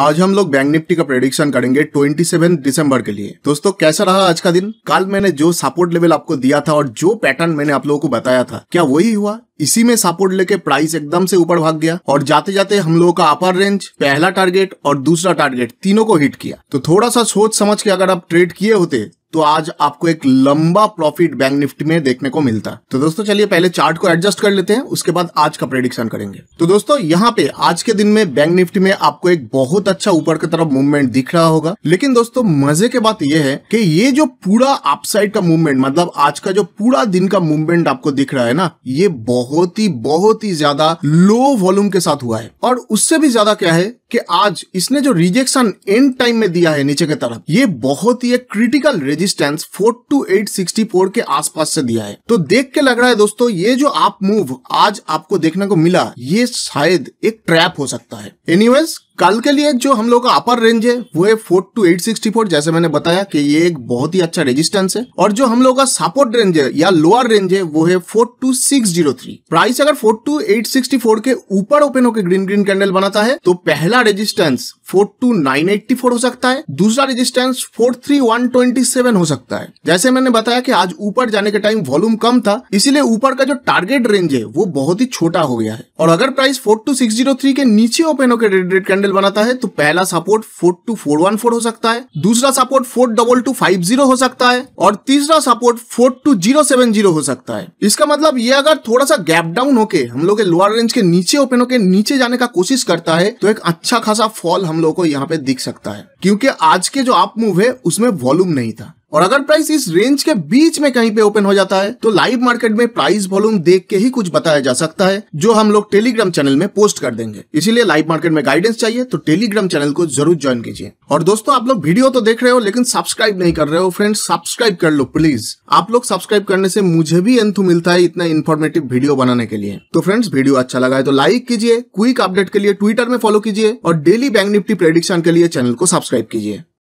आज हम लोग बैंक निफ्टी का प्रेडिक्शन करेंगे 27 दिसंबर के लिए दोस्तों कैसा रहा आज का दिन कल मैंने जो सपोर्ट लेवल आपको दिया था और जो पैटर्न मैंने आप लोगों को बताया था क्या वही हुआ इसी में सपोर्ट लेके प्राइस एकदम से ऊपर भाग गया और जाते जाते हम लोगों का अपर रेंज पहला टारगेट और दूसरा टारगेट तीनों को हिट किया तो थोड़ा सा सोच समझ के अगर आप ट्रेड किए होते तो आज आपको एक लंबा प्रॉफिट बैंक निफ्टी में देखने को मिलता है तो दोस्तों चलिए पहले चार्ट को एडजस्ट कर लेते हैं उसके बाद आज का प्रेडिक्शन करेंगे तो दोस्तों यहाँ पे आज के दिन में बैंक निफ्टी में आपको एक बहुत अच्छा ऊपर की तरफ मूवमेंट दिख रहा होगा लेकिन दोस्तों मजे के बात यह है कि ये जो पूरा अपसाइड का मूवमेंट मतलब आज का जो पूरा दिन का मूवमेंट आपको दिख रहा है ना ये बहुत ही बहुत ही ज्यादा लो वॉल्यूम के साथ हुआ है और उससे भी ज्यादा क्या है कि आज इसने जो रिजेक्शन एंड टाइम में दिया है नीचे की तरफ ये बहुत ही क्रिटिकल रेजिस्टेंस फोर के आसपास से दिया है तो देख के लग रहा है दोस्तों ये जो आप मूव आज आपको देखने को मिला ये शायद एक ट्रैप हो सकता है एनीवेज कल के लिए जो हम लोग का अपर रेंज है वो है four two eight sixty four जैसे मैंने बताया कि ये एक बहुत ही अच्छा रेजिस्टेंस है और जो हम लोग का सपोर्ट रेंज है या लोअर रेंज है वो है four two six zero three price अगर four two eight sixty four के ऊपर ओपन होकर ग्रीन ग्रीन कैंडल बनाता है तो पहला resistance four two nine eighty four हो सकता है दूसरा resistance four three one twenty seven हो सकता है जैसे मैंने बताया कि आज ऊपर जाने के टाइम वॉल्यूम कम था इसीलिए ऊपर का जो टारगेट रेंज है वो बहुत ही छोटा हो गया है और अगर price four two six zero three के नीचे ओपन होकर रेड रेड कैंडल कैंडल बनाता है तो पहला support four two four one four हो सकता है दूसरा support four double two five zero हो सकता है और तीसरा support four two zero seven zero हो सकता है इसका मतलब ये अगर थोड़ा सा गैप डाउन होके हम लोग लोअर रेंज के नीचे ओपन होके नीचे जाने का कोशिश करता है तो एक अच्छा खासा फॉल हम लोग को यहाँ पे दिख सकता है क्योंकि आज के जो आप मूव है उसमें वॉल्यूम नहीं था और अगर प्राइस इस रेंज के बीच में कहीं पे ओपन हो जाता है तो लाइव मार्केट में प्राइस वॉल्यूम देख के ही कुछ बताया जा सकता है जो हम लोग टेलीग्राम चैनल में पोस्ट कर देंगे इसीलिए लाइव मार्केट में गाइडेंस चाहिए तो टेलीग्राम चैनल को जरूर ज्वाइन कीजिए और दोस्तों आप लोग वीडियो तो देख रहे हो लेकिन सब्सक्राइब नहीं कर रहे हो फ्रेंड सब्सक्राइब कर लो प्लीज आप लोग सब्सक्राइब करने से मुझे भी एंथू मिलता है इतना इन्फॉर्मेटिव वीडियो बनाने के लिए तो फ्रेंड्स वीडियो अच्छा लगा है तो लाइक कीजिए क्विक अपडेट के लिए ट्विटर में फॉलो कीजिए और डेली बैंक निफ्टी प्रेडिक्शन के लिए चैनल को सब्सक्राइब कीजिए